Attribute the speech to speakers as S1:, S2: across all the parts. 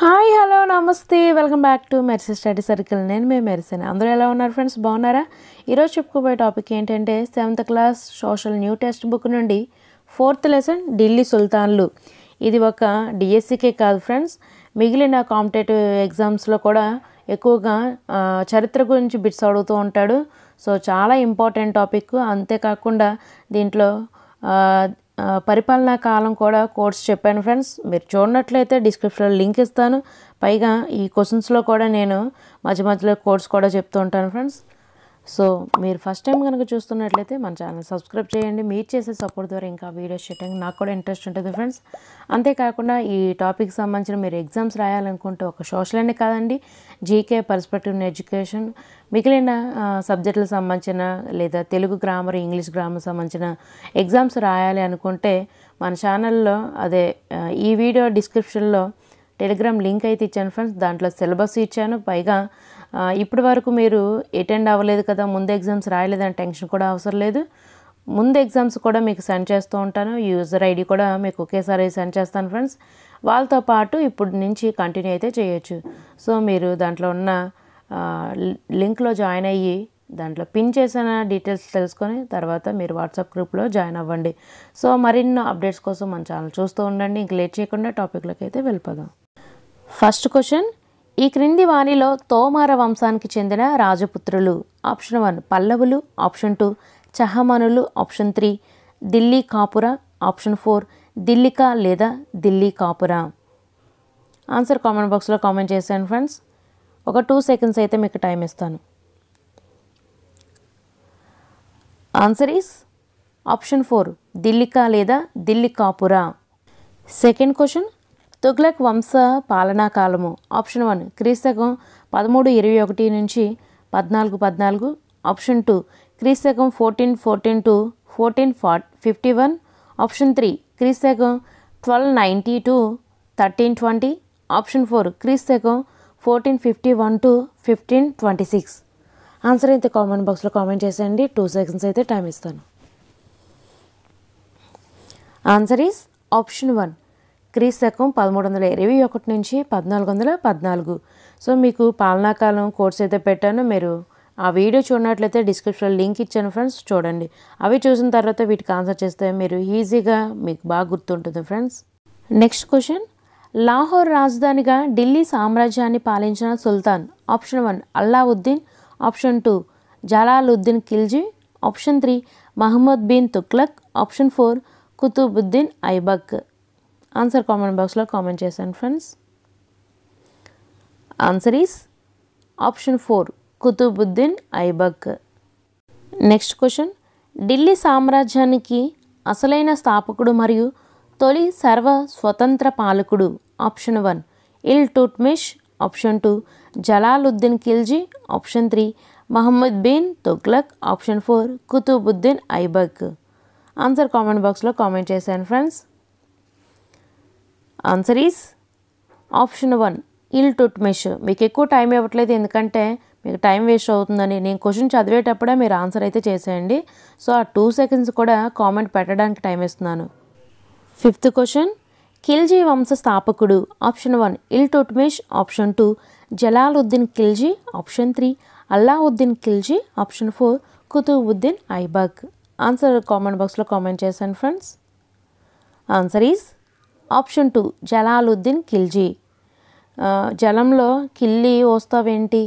S1: hi hello నమస్తే welcome back to మెరిసీ study circle నేను మేము మెరిసిన అందరూ ఎలా ఉన్నారు ఫ్రెండ్స్ బాగున్నారా ఈరోజు చెప్పుకోబోయే టాపిక్ ఏంటంటే seventh class social new text book నుండి ఫోర్త్ లెసన్ ఢిల్లీ సుల్తాన్లు ఇది ఒక డిఎస్సికే కాదు ఫ్రెండ్స్ మిగిలిన కాంపిటేటివ్ ఎగ్జామ్స్లో కూడా ఎక్కువగా చరిత్ర గురించి బిట్స్ అడుగుతూ ఉంటాడు సో చాలా ఇంపార్టెంట్ టాపిక్ అంతేకాకుండా దీంట్లో పరిపాలనా కాలం కూడా కోర్స్ చెప్పాను ఫ్రెండ్స్ మీరు చూడనట్లయితే డిస్క్రిప్షన్లో లింక్ ఇస్తాను పైగా ఈ క్వశ్చన్స్లో కూడా నేను మధ్య మధ్యలో కోర్స్ కూడా చెప్తూ ఉంటాను ఫ్రెండ్స్ సో మీరు ఫస్ట్ టైం కనుక చూస్తున్నట్లయితే మన ఛానల్ సబ్స్క్రైబ్ చేయండి మీరు చేసే సపోర్ట్ ద్వారా ఇంకా వీడియోస్ చేయడానికి నాకు కూడా ఇంట్రెస్ట్ ఉంటుంది ఫ్రెండ్స్ అంతేకాకుండా ఈ టాపిక్ సంబంధించిన మీరు ఎగ్జామ్స్ రాయాలనుకుంటే ఒక సోషల్ అనే కాదండి జీకే పర్స్పెక్టివ్ ఎడ్యుకేషన్ మిగిలిన సబ్జెక్టులకు సంబంధించిన లేదా తెలుగు గ్రామర్ ఇంగ్లీష్ గ్రామర్ సంబంధించిన ఎగ్జామ్స్ రాయాలి అనుకుంటే మన ఛానల్లో అదే ఈ వీడియో డిస్క్రిప్షన్లో టెలిగ్రామ్ లింక్ అయితే ఇచ్చాను ఫ్రెండ్స్ దాంట్లో సిలబస్ ఇచ్చాను పైగా ఇప్పటి వరకు మీరు అటెండ్ అవ్వలేదు కదా ముందు ఎగ్జామ్స్ రాయలేదని టెన్షన్ కూడా అవసరం లేదు ముందు ఎగ్జామ్స్ కూడా మీకు సెండ్ చేస్తూ ఉంటాను యూజర్ ఐడి కూడా మీకు ఒకేసారి సెండ్ చేస్తాను ఫ్రెండ్స్ వాళ్ళతో పాటు ఇప్పుడు నుంచి కంటిన్యూ అయితే చేయొచ్చు సో మీరు దాంట్లో ఉన్న లింక్లో జాయిన్ అయ్యి దాంట్లో పిన్ చేసిన డీటెయిల్స్ తెలుసుకొని తర్వాత మీరు వాట్సాప్ గ్రూప్లో జాయిన్ అవ్వండి సో మరిన్నో అప్డేట్స్ కోసం మన ఛానల్ చూస్తూ ఉండండి ఇంక లేట్ చేయకుండా టాపిక్లోకి అయితే వెళ్ళిపోదాం ఫస్ట్ క్వశ్చన్ ఈ క్రింది వారిలో తోమార వంశానికి చెందిన రాజపుత్రులు ఆప్షన్ వన్ పల్లవులు ఆప్షన్ టూ చహమనులు ఆప్షన్ త్రీ ఢిల్లీ కాపుర ఆప్షన్ ఫోర్ దిల్లిక లేదా ఢిల్లీ కాపుర ఆన్సర్ కామెంట్ బాక్స్లో కామెంట్ చేశాను ఫ్రెండ్స్ ఒక టూ సెకండ్స్ అయితే మీకు టైం ఇస్తాను ఆన్సర్ ఈస్ ఆప్షన్ ఫోర్ దిల్లిక లేదా కాపురా సెకండ్ క్వశ్చన్ తుగ్లక్ వంశ పాలనా కాలము ఆప్షన్ వన్ క్రీస్తకం పదమూడు ఇరవై ఒకటి నుంచి పద్నాలుగు పద్నాలుగు ఆప్షన్ టూ క్రీస్తకం fourteen fourteen to fourteen four fifty one option three క్రీస్తకం twelve ninety to thirteen twenty option four క్రీస్తకం fourteen fifty one to fifteen twenty six answer అయితే కామెంట్ బాక్స్లో కామెంట్ చేసేయండి టూ సెకండ్స్ అయితే టైం ఇస్తాను answer is option one క్రీస్ శకం పదమూడు వందల ఇరవై ఒకటి నుంచి పద్నాలుగు వందల పద్నాలుగు సో మీకు పాలనాకాలం కోర్స్ అయితే పెట్టానో మీరు ఆ వీడియో చూడనట్లయితే డిస్క్రిప్షన్లో లింక్ ఇచ్చాను ఫ్రెండ్స్ చూడండి అవి చూసిన తర్వాత వీటికి ఆన్సర్ చేస్తే మీరు ఈజీగా మీకు బాగా గుర్తుంటుంది ఫ్రెండ్స్ నెక్స్ట్ క్వశ్చన్ లాహోర్ రాజధానిగా ఢిల్లీ సామ్రాజ్యాన్ని పాలించిన సుల్తాన్ option one Alauddin option two Jalaluddin Khilji option three Muhammad bin Tughlaq option four Qutubuddin Aibak answer comment బాక్స్లో కామెంట్ చేశాను friends answer is option four Qutubuddin Aibak next question Delhi సామ్రాజ్యానికి అసలైన స్థాపకుడు మరియు తొలి సర్వ స్వతంత్ర పాలకుడు option one Iltutmish option two Jalaluddin Khilji option three Muhammad bin Tughlaq option four Qutubuddin Aibak answer comment బాక్స్లో కామెంట్ చేశాను friends answer is option one Iltutmish మీకు ఎక్కువ టైం ఇవ్వట్లేదు ఎందుకంటే మీకు టైం వేస్ట్ అవుతుందని నేను క్వశ్చన్ చదివేటప్పుడే మీరు ఆన్సర్ అయితే చేసేయండి సో ఆ టూ సెకండ్స్ కూడా కామెంట్ పెట్టడానికి టైం ఇస్తున్నాను ఫిఫ్త్ క్వశ్చన్ ఖిల్జీ వంశ స్థాపకుడు option one Iltutmish option two Jalaluddin Khilji option three Alauddin Khilji option four Qutubuddin Aibak answer comment బాక్స్లో కామెంట్ చేశాను friends answer is option two Jalaluddin Khilji జలంలో కిల్లి వస్తావేంటి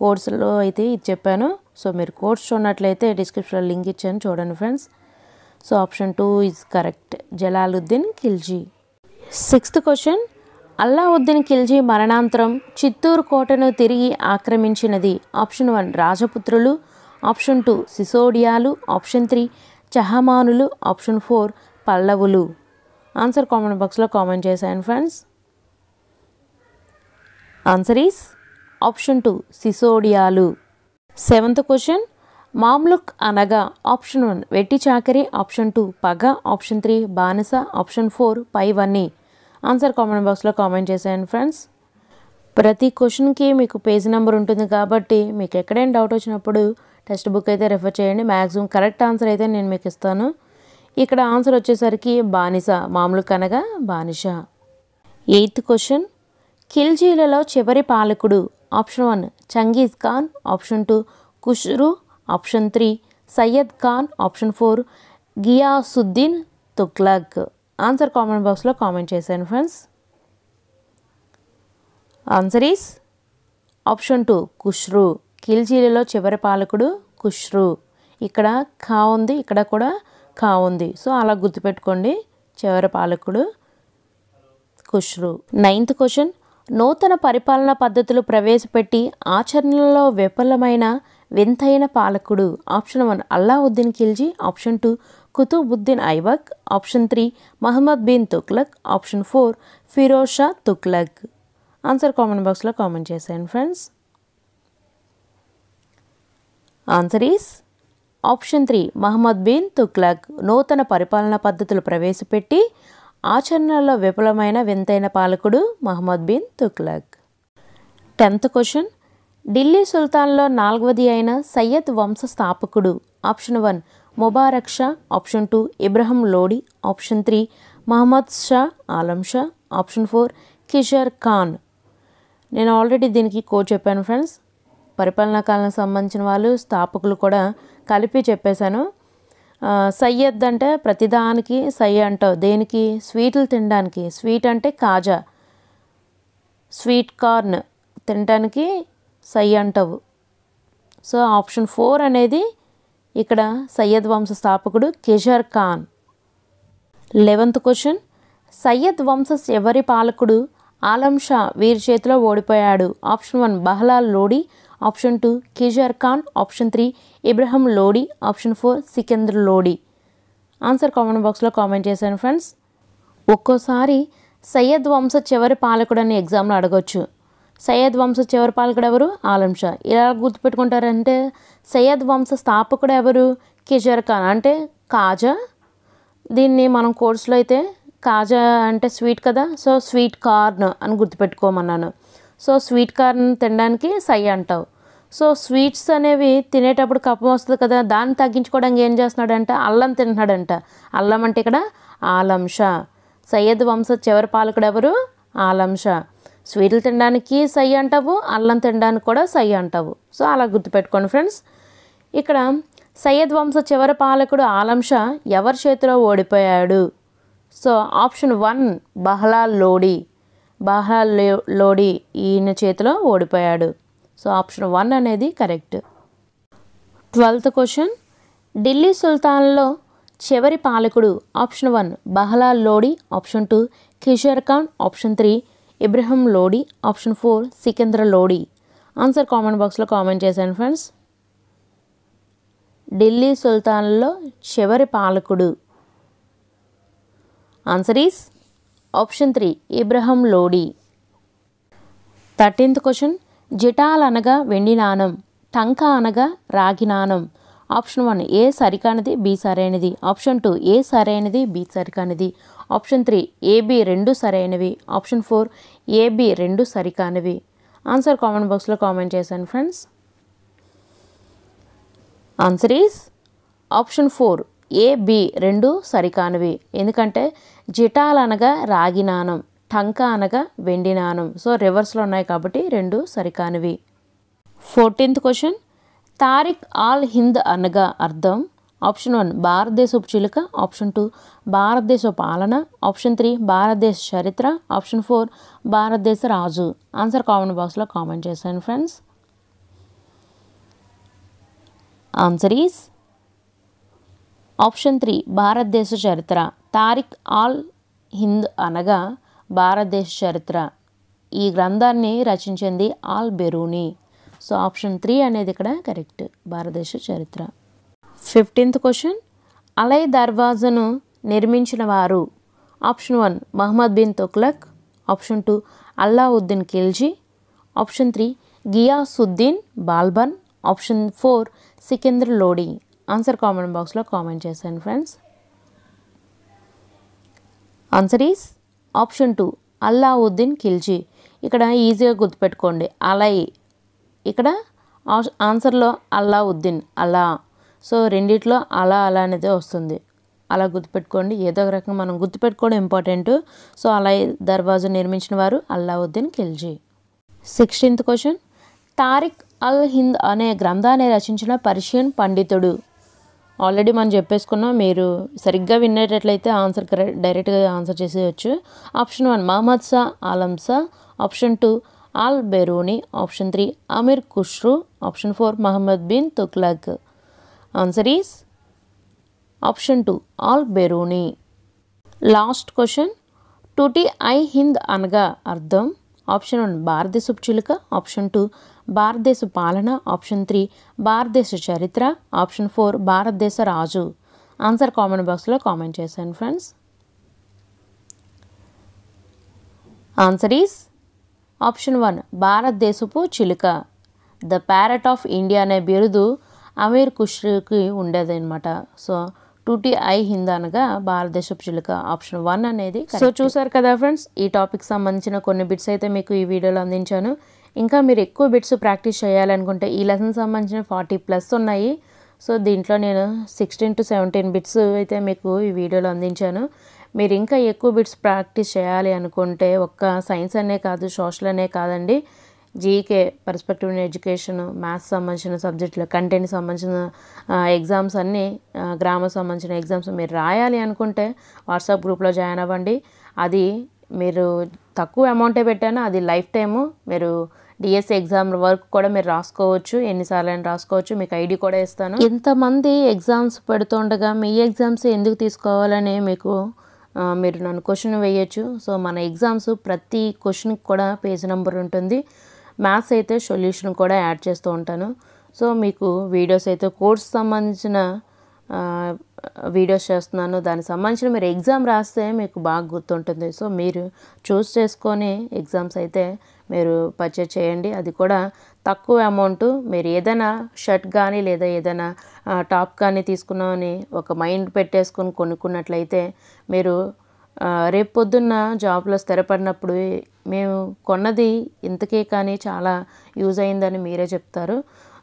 S1: కోర్సులో అయితే ఇది చెప్పాను సో మీరు కోర్స్ చూడనట్లయితే డిస్క్రిప్షన్లో లింక్ ఇచ్చాను చూడండి friends so option two is correct Jalaluddin Khilji sixth question Alauddin Khilji మరణాంతరం చిత్తూరు కోటను తిరిగి ఆక్రమించినది ఆప్షన్ వన్ రాజపుత్రులు ఆప్షన్ టూ సిసోడియాలు ఆప్షన్ త్రీ చహమానులు ఆప్షన్ ఫోర్ పల్లవులు ఆన్సర్ కామెంట్ బాక్స్లో కామెంట్ చేశాను friends answer is option two సిసోడియాలు సెవెంత్ క్వశ్చన్ మామ్లుక్ అనగా ఆప్షన్ వన్ వెట్టి చాకరి ఆప్షన్ టూ పగ ఆప్షన్ త్రీ బానిస ఆప్షన్ ఫోర్ పైవన్నీ ఆన్సర్ కామెంట్ బాక్స్లో కామెంట్ చేశాను ఫ్రెండ్స్ ప్రతి క్వశ్చన్కి మీకు పేజ్ నెంబర్ ఉంటుంది కాబట్టి మీకు ఎక్కడైనా డౌట్ వచ్చినప్పుడు టెక్స్ట్ బుక్ అయితే రెఫర్ చేయండి మ్యాక్సిమం కరెక్ట్ ఆన్సర్ అయితే నేను మీకు ఇస్తాను ఇక్కడ ఆన్సర్ వచ్చేసరికి బానిస మామూలు కనగా బానిష ఎయిత్ క్వశ్చన్ ఖిల్జీలలో చివరి పాలకుడు option one Genghis Khan option two Khusrau option three Sayyid Khan option four Ghiyasuddin Tughlaq answer comment బాక్స్లో కామెంట్ చేశాను friends answer is option two Khusrau ఖిల్జీలలో చివరి పాలకుడు కుష్రు ఇక్కడ ఖా ఉంది ఇక్కడ కూడా కా ఉంది సో అలా గుర్తుపెట్టుకోండి చివరి పాలకుడు కుష్రు నైన్త్ క్వశ్చన్ నూతన పరిపాలన పద్ధతులు ప్రవేశపెట్టి ఆచరణలో విఫలమైన వింతైన పాలకుడు option one Alauddin Khilji option two Qutubuddin Aibak option three Muhammad bin Tughlaq option four Firoz Shah Tughlaq answer comment బాక్స్లో కామెంట్ చేశాను friends answer is option three Muhammad bin Tughlaq నూతన పరిపాలనా పద్ధతులు ప్రవేశపెట్టి ఆచరణలో విఫలమైన వింతైన పాలకుడు మహమ్మద్ బిన్ తుక్లక్ టెన్త్ క్వశ్చన్ ఢిల్లీ సుల్తాన్లో నాలుగవది అయిన సయ్యద్ వంశ స్థాపకుడు option one Mubarak Shah option two Ibrahim Lodi option three Muhammad Shah Alam Shah option four Khizr Khan నేను ఆల్రెడీ దీనికి కో చెప్పాను ఫ్రెండ్స్ పరిపాలనా కాలం సంబంధించిన వాళ్ళు స్థాపకులు కూడా కలిపి చెప్పేశాను సయ్యద్ అంటే ప్రతిదానికి సై అంటావు దేనికి స్వీట్లు తినడానికి స్వీట్ అంటే కాజా స్వీట్ కార్న్ తినడానికి సై అంటావు సో ఆప్షన్ ఫోర్ అనేది ఇక్కడ సయ్యద్ వంశ స్థాపకుడు కిషర్ ఖాన్ లెవెంత్ క్వశ్చన్ సయ్యద్ వంశస్ ఎవరి పాలకుడు ఆలం షా వీరి చేతిలో ఓడిపోయాడు option one Bahlul Lodi option two Khizr Khan option three Ibrahim Lodi option four Sikandar Lodi answer comment బాక్స్లో కామెంట్ చేశాను ఫ్రెండ్స్ ఒక్కోసారి సయ్యద్ వంశ చివరి పాలకుడు అని ఎగ్జామ్లో అడగవచ్చు సయ్యద్ వంశ చివరి పాలకుడు ఎవరు ఆలం షా ఇలా గుర్తుపెట్టుకుంటారంటే సయ్యద్ వంశ స్థాపకుడు ఎవరు కిజర్ ఖాన్ అంటే కాజా దీన్ని మనం కోర్సులో అయితే కాజా అంటే స్వీట్ కదా సో స్వీట్ కార్న్ అని గుర్తుపెట్టుకోమన్నాను సో స్వీట్ కార్న్ తినడానికి సై అంటావు సో స్వీట్స్ అనేవి తినేటప్పుడు కప్పం వస్తుంది కదా దాన్ని తగ్గించుకోవడానికి ఏం చేస్తున్నాడంట అల్లం తింటున్నాడంట అల్లం అంటే ఇక్కడ ఆలంష సయ్యద్ వంశ చివరి పాలకుడు ఎవరు ఆలంష స్వీట్లు తినడానికి సై అంటావు అల్లం తినడానికి కూడా సై అంటావు సో అలా గుర్తుపెట్టుకోండి ఫ్రెండ్స్ ఇక్కడ సయ్యద్ వంశ చివరి పాలకుడు ఆలంషా ఎవరి చేతిలో ఓడిపోయాడు so option one Bahlul Lodi Bahlul Lodi ఈయన చేతిలో ఓడిపోయాడు సో ఆప్షన్ వన్ అనేది కరెక్ట్ ట్వెల్త్ క్వశ్చన్ ఢిల్లీ సుల్తాన్లో చివరి పాలకుడు option one Bahlul Lodi option two Khizr Khan option three Ibrahim Lodi option four Sikandar Lodi answer comment బాక్స్లో కామెంట్ చేశాను ఫ్రెండ్స్ ఢిల్లీ సుల్తాన్లో చివరి పాలకుడు answer is option three Ibrahim Lodi thirteenth question జిటాలనగా వెండి నాణం టంక అనగా రాగి నాణం ఆప్షన్ వన్ ఏ సరికానిది బి సరైనది ఆప్షన్ టూ ఏ సరైనది బి సరికానిది ఆప్షన్ త్రీ ఏబి రెండు సరైనవి ఆప్షన్ ఫోర్ ఏబి రెండు సరికానివి ఆన్సర్ కామెంట్ బాక్స్లో కామెంట్ చేశాను friends answer is option four A B రెండు సరికానివి ఎందుకంటే జిటాలనగా రాగి నాణం టంక అనగా వెండి నాణం సో రివర్స్లో ఉన్నాయి కాబట్టి రెండు సరికానివి ఫోర్టీన్త్ క్వశ్చన్ తారిక్ ఆల్ హింద్ అనగా అర్థం ఆప్షన్ వన్ భారతదేశపు చిలుక ఆప్షన్ టూ భారతదేశ పాలన ఆప్షన్ త్రీ భారతదేశ చరిత్ర ఆప్షన్ ఫోర్ భారతదేశ రాజు ఆన్సర్ కామెంట్ బాక్స్లో కామెంట్ చేశాను friends answer is option three భారతదేశ చరిత్ర తారిక్ ఆల్ హింద్ అనగా భారతదేశ చరిత్ర ఈ గ్రంథాన్ని రచించింది Al Biruni so option three అనేది ఇక్కడ కరెక్ట్ భారతదేశ చరిత్ర ఫిఫ్టీన్త్ క్వశ్చన్ అలై దర్వాజను నిర్మించిన వారు option one Muhammad bin Tughlaq option two Alauddin Khilji option three Ghiyasuddin Balban option four Sikandar Lodi answer comment బాక్స్లో కామెంట్ చేశాను friends answer is option two Alauddin Khilji ఇక్కడ ఈజీగా గుర్తుపెట్టుకోండి అలై ఇక్కడ ఆన్సర్లో అల్లావుద్దీన్ అలా సో రెండిట్లో అలా అలా అనేది వస్తుంది అలా గుర్తుపెట్టుకోండి ఏదో ఒక రకంగా మనం గుర్తుపెట్టుకోవడం ఇంపార్టెంట్ సో అలా దర్వాజు నిర్మించిన వారు అల్లావుద్దీన్ ఖిల్జీ సిక్స్టీన్త్ క్వశ్చన్ తారిక్ అల్ హింద్ అనే గ్రంథాన్ని రచించిన పర్షియన్ పండితుడు ఆల్రెడీ మనం చెప్పేసుకున్నాం మీరు సరిగ్గా వినేటట్లయితే ఆన్సర్ కరెక్ట్ డైరెక్ట్గా ఆన్సర్ చేసేయచ్చు option one Muhammad Shah Alam Shah option two Al Biruni option three Amir Khusrau option four Muhammad bin Tughlaq answer is option two Al Biruni last question Tuti ఐ హింద్ అనగా అర్థం ఆప్షన్ వన్ భారతీ చిలుక ఆప్షన్ టూ భారతదేశ పాలన ఆప్షన్ త్రీ భారతదేశ చరిత్ర ఆప్షన్ ఫోర్ భారతదేశ రాజు ఆన్సర్ కామెంట్ బాక్స్లో కామెంట్ చేశాను friends answer is option one భారతదేశపు చిలుక ద ప్యారెట్ ఆఫ్ ఇండియా అనే బిరుదు అమీర్ ఉండేది ఉండేదన్నమాట సో టూటీ ఐ హింద్ అనగా భారతదేశపు చిలుక ఆప్షన్ వన్ అనేది సో చూసారు కదా ఫ్రెండ్స్ ఈ టాపిక్ సంబంధించిన కొన్ని బిట్స్ అయితే మీకు ఈ వీడియోలో అందించాను ఇంకా మీరు ఎక్కువ బిట్స్ ప్రాక్టీస్ చేయాలనుకుంటే ఈ లెసన్ సంబంధించిన ఫార్టీ ప్లస్ ఉన్నాయి సో దీంట్లో నేను సిక్స్టీన్ టు సెవెంటీన్ బిట్స్ అయితే మీకు ఈ వీడియోలో అందించాను మీరు ఇంకా ఎక్కువ బిట్స్ ప్రాక్టీస్ చేయాలి అనుకుంటే ఒక్క సైన్స్ అనే కాదు సోషల్ అనే కాదండి జీకే పర్స్పెక్టివ్ ఎడ్యుకేషన్ మ్యాథ్స్ సంబంధించిన సబ్జెక్టులు కంటెంట్ సంబంధించిన ఎగ్జామ్స్ అన్నీ గ్రామర్ సంబంధించిన ఎగ్జామ్స్ మీరు రాయాలి అనుకుంటే వాట్సాప్ గ్రూప్లో జాయిన్ అవ్వండి అది మీరు తక్కువ అమౌంటే పెట్టాను అది లైఫ్ టైము మీరు డిఎస్సి ఎగ్జామ్ వర్క్ కూడా మీరు రాసుకోవచ్చు ఎన్నిసార్లు అయినా రాసుకోవచ్చు మీకు ఐడి కూడా ఇస్తాను ఇంతమంది ఎగ్జామ్స్ పెడుతుండగా మీ ఎగ్జామ్స్ ఎందుకు తీసుకోవాలని మీకు మీరు నన్ను క్వశ్చన్ వేయచ్చు సో మన ఎగ్జామ్స్ ప్రతి క్వశ్చన్కి కూడా పేజ్ నెంబర్ ఉంటుంది మ్యాథ్స్ అయితే సొల్యూషన్ కూడా యాడ్ చేస్తూ ఉంటాను సో మీకు వీడియోస్ అయితే కోర్స్ సంబంధించిన వీడియోస్ చేస్తున్నాను దానికి సంబంధించిన మీరు ఎగ్జామ్ రాస్తే మీకు బాగా గుర్తుంటుంది సో మీరు చూస్ చేసుకొని ఎగ్జామ్స్ అయితే మీరు పర్చేజ్ చేయండి అది కూడా తక్కువ అమౌంట్ మీరు ఏదైనా షర్ట్ కానీ లేదా ఏదైనా టాప్ కానీ తీసుకున్నామని ఒక మైండ్ పెట్టేసుకొని కొనుక్కున్నట్లయితే మీరు రేపు పొద్దున్న జాబ్లో స్థిరపడినప్పుడు మేము కొన్నది ఇంతకే కానీ చాలా యూజ్ అయిందని మీరే చెప్తారు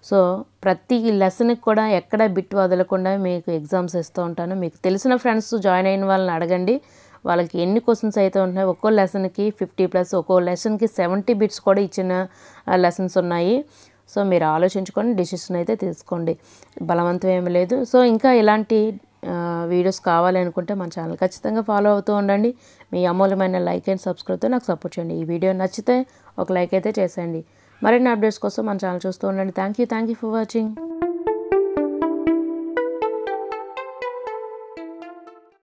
S1: సో ప్రతి లెసన్కి కూడా ఎక్కడ బిట్ వదలకుండా మీకు ఎగ్జామ్స్ ఇస్తూ ఉంటాను మీకు తెలిసిన ఫ్రెండ్స్ జాయిన్ అయిన వాళ్ళని అడగండి వాళ్ళకి ఎన్ని క్వశ్చన్స్ అయితే ఉంటున్నాయి ఒక్కో లెసన్కి ఫిఫ్టీ ప్లస్ ఒక్కో లెసన్కి సెవెంటీ బిట్స్ కూడా ఇచ్చిన లెసన్స్ ఉన్నాయి సో మీరు ఆలోచించుకొని డిసిషన్ అయితే తీసుకోండి బలవంతం ఏమి లేదు సో ఇంకా ఇలాంటి వీడియోస్ కావాలి అనుకుంటే మన ఛానల్ ఖచ్చితంగా ఫాలో అవుతూ ఉండండి మీ అమూల్యమైన లైక్ అండ్ సబ్స్క్రైబ్తో నాకు సపోర్ట్ చేయండి ఈ వీడియో నచ్చితే ఒక లైక్ అయితే చేసేయండి మరిన్ని అప్డేట్స్ కోసం మన ఛానల్ చూస్తూ ఉండండి thank you thank you for watching